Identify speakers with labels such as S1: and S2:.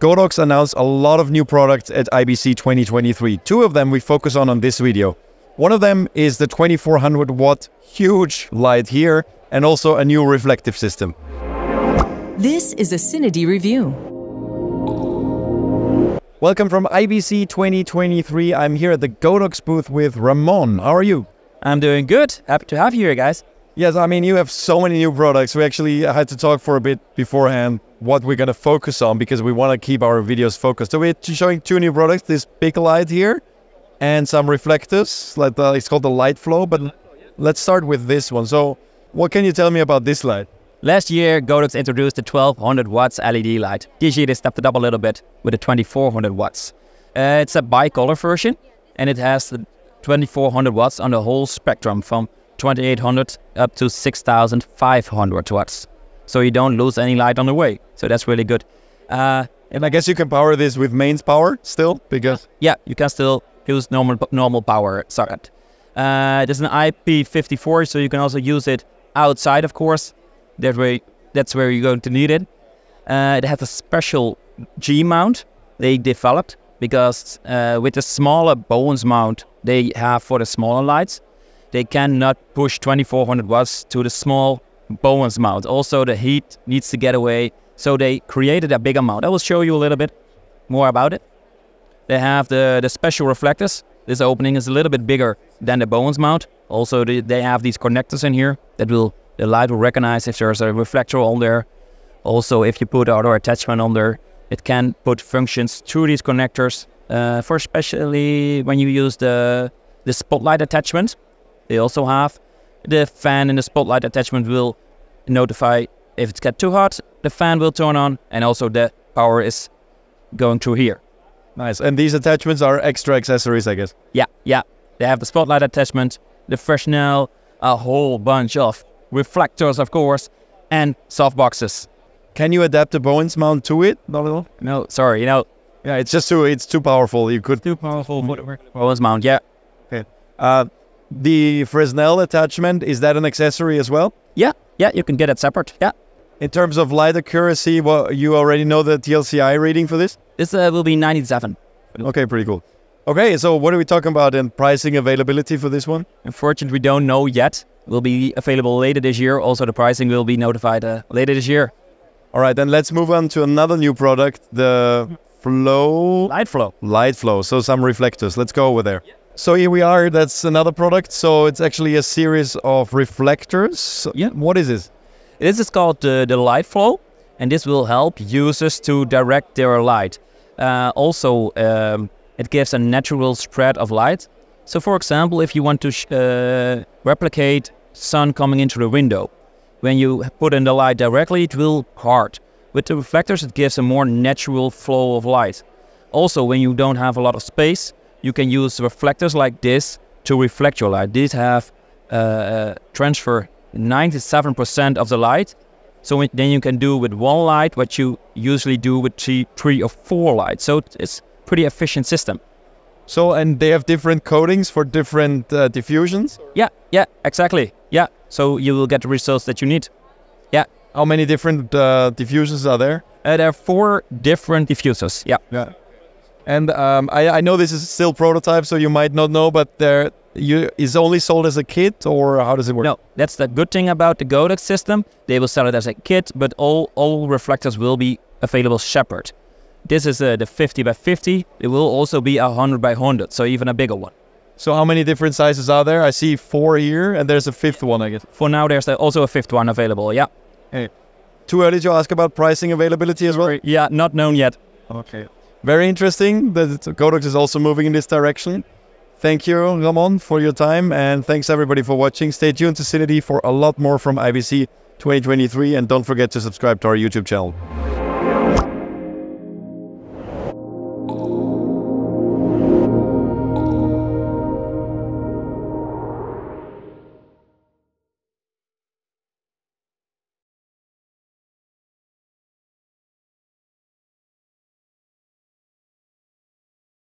S1: Godox announced a lot of new products at IBC 2023. Two of them we focus on on this video. One of them is the 2400 watt huge light here and also a new reflective system.
S2: This is a Synody review.
S1: Welcome from IBC 2023. I'm here at the Godox booth with Ramon. How are you? I'm doing good. Happy to have you here, guys. Yes, I mean, you have so many new products. We actually had to talk for a bit beforehand what we're going to focus on because we want to keep our videos focused. So we're showing two new products, this big light here and some reflectors. Like it's called the light flow, but let's start with this one. So what can you
S2: tell me about this light? Last year, Godox introduced the 1200 watts LED light. This year, they stepped it up a little bit with the 2400 watts. Uh, it's a bi-color version and it has the 2400 watts on the whole spectrum from 2800 up to 6500 watts. So you don't lose any light on the way. So that's really good. Uh, and I guess you can power this with mains power still because uh, yeah, you can still use normal normal power socket. Uh, there's an IP54, so you can also use it outside, of course. That way, that's where you're going to need it. Uh, it has a special G mount they developed because uh, with the smaller Bowens mount they have for the smaller lights, they cannot push 2400 watts to the small Bowens mount. Also, the heat needs to get away, so they created a bigger mount. I will show you a little bit more about it. They have the, the special reflectors. This opening is a little bit bigger than the Bowens mount. Also, they have these connectors in here that will the light will recognize if there's a reflector on there. Also, if you put other attachment on there, it can put functions through these connectors. Uh, for especially when you use the the spotlight attachment, they also have. The fan in the spotlight attachment will notify if it's get too hot, the fan will turn on and also the power is going through here. Nice. And these attachments are extra accessories, I guess. Yeah, yeah. They have the spotlight attachment, the Fresnel, a whole bunch of reflectors, of course, and soft boxes. Can you adapt the Bowens mount to it? Not at all.
S1: No, sorry. You know. Yeah, it's just too. It's too powerful. You could. Too powerful. Mm. Bowens mount. Yeah. Okay. Uh, the Fresnel attachment, is that an accessory as well? Yeah, yeah, you can get it separate. Yeah. In terms of light accuracy, well, you already know the TLCI rating for this? This uh, will be 97. Okay, pretty cool. Okay, so what are we talking about in pricing availability for this one? Unfortunately, we don't know yet. It will be available later this year. Also, the pricing will be notified uh, later this year. All right, then let's move on to another new product, the hmm. Flow... Light Flow. Light Flow, so some reflectors. Let's go over there. Yeah. So here we are. That's another product. So it's actually a series of reflectors. Yeah. What
S2: is this? This is called uh, the light flow, and this will help users to direct their light. Uh, also, um, it gives a natural spread of light. So, for example, if you want to uh, replicate sun coming into the window, when you put in the light directly, it will hard. With the reflectors, it gives a more natural flow of light. Also, when you don't have a lot of space, you can use reflectors like this to reflect your light. These have uh, uh transfer 97% of the light. So then you can do with one light what you usually do with three, three or four lights. So it's pretty efficient system. So and they have different coatings for different uh, diffusions. Yeah, yeah, exactly. Yeah, so you will get the results that
S1: you need. Yeah. How many different uh, diffusers are there? Uh, there are four different diffusers. Yeah. Yeah. And um, I, I, know this is still prototype, so you might not know,
S2: but there you is only sold as a kit, or how does it work? No, that's the good thing about the Godot system. They will sell it as a kit, but all all reflectors will be available separate. This is uh, the 50 by 50. It will also be a 100 by 100, so even a bigger one. So how many different sizes are there? I see four here, and there's a fifth one, I guess. For now, there's uh, also a fifth
S1: one available. Yeah. Hey, too early to ask about pricing availability as well. Yeah, not known yet. Okay very interesting that Codex is also moving in this direction. Thank you, Ramon, for your time, and thanks everybody for watching. Stay tuned to Cinity for a lot more from IBC 2023, and don't forget to subscribe to our YouTube channel.